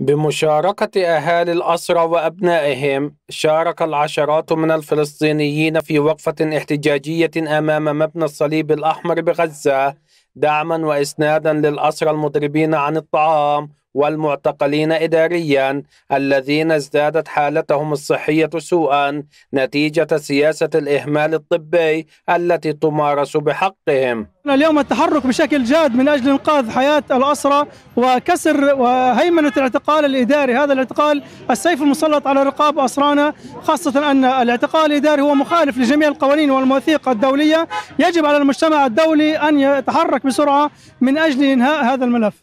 بمشاركة أهالي الأسرى وأبنائهم، شارك العشرات من الفلسطينيين في وقفة احتجاجية أمام مبنى الصليب الأحمر بغزة دعمًا وإسنادًا للأسرى المضربين عن الطعام والمعتقلين إداريا الذين ازدادت حالتهم الصحية سوءا نتيجة سياسة الإهمال الطبي التي تمارس بحقهم اليوم التحرك بشكل جاد من أجل إنقاذ حياة الأسرة وكسر وهيمنة الاعتقال الإداري هذا الاعتقال السيف المسلط على رقاب أسرانا خاصة أن الاعتقال الإداري هو مخالف لجميع القوانين والمواثيق الدولية يجب على المجتمع الدولي أن يتحرك بسرعة من أجل إنهاء هذا الملف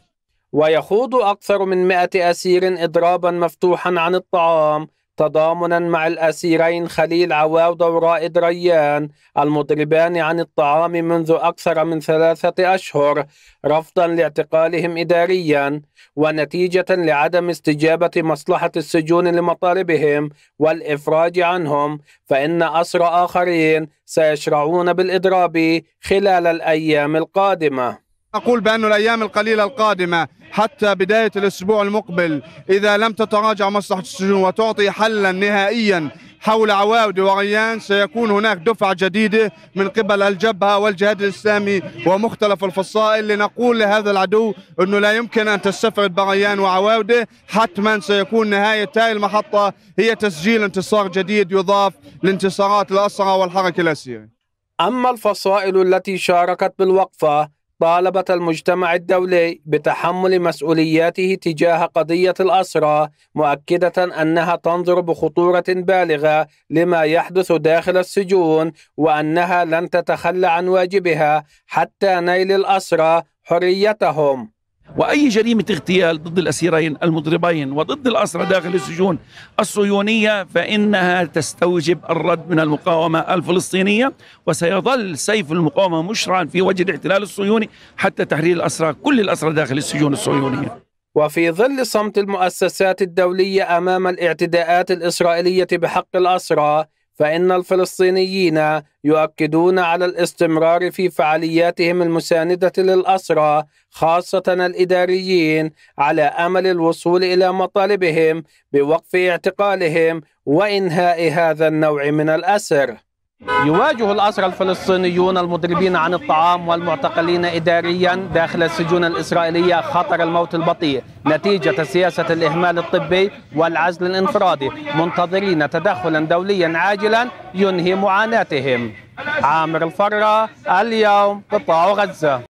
ويخوض أكثر من مائة أسير إضرابا مفتوحا عن الطعام تضامنا مع الأسيرين خليل عواودة ورائد ريان المضربان عن الطعام منذ أكثر من ثلاثة أشهر رفضا لاعتقالهم إداريا ونتيجة لعدم استجابة مصلحة السجون لمطالبهم والإفراج عنهم فإن أسر آخرين سيشرعون بالإضراب خلال الأيام القادمة أقول بأن الأيام القليلة القادمة حتى بداية الأسبوع المقبل إذا لم تتراجع مصلحة السجون وتعطي حلا نهائيا حول عواود وريان سيكون هناك دفعة جديدة من قبل الجبهة والجهاد الإسلامي ومختلف الفصائل لنقول لهذا العدو أنه لا يمكن أن تستفرد بريان وعواوده حتما سيكون نهاية هذه المحطة هي تسجيل انتصار جديد يضاف لانتصارات الأسرى والحركة الأسيرة أما الفصائل التي شاركت بالوقفة طالبت المجتمع الدولي بتحمل مسؤولياته تجاه قضية الأسرى مؤكدة أنها تنظر بخطورة بالغة لما يحدث داخل السجون وأنها لن تتخلى عن واجبها حتى نيل الأسرى حريتهم وأي جريمة اغتيال ضد الأسيرين المضربين وضد الأسرى داخل السجون الصهيونية فإنها تستوجب الرد من المقاومة الفلسطينية وسيظل سيف المقاومة مشرعا في وجه الاحتلال الصهيوني حتى تحرير الأسرى كل الأسرى داخل السجون الصهيونية وفي ظل صمت المؤسسات الدولية أمام الاعتداءات الإسرائيلية بحق الأسرى فإن الفلسطينيين يؤكدون على الاستمرار في فعالياتهم المساندة للأسرى خاصة الإداريين على أمل الوصول إلى مطالبهم بوقف اعتقالهم وإنهاء هذا النوع من الأسر يواجه الأسرى الفلسطينيون المضربين عن الطعام والمعتقلين إداريا داخل السجون الإسرائيلية خطر الموت البطيء نتيجة سياسة الإهمال الطبي والعزل الانفرادي منتظرين تدخلا دوليا عاجلا ينهي معاناتهم عامر الفرة اليوم قطاع غزة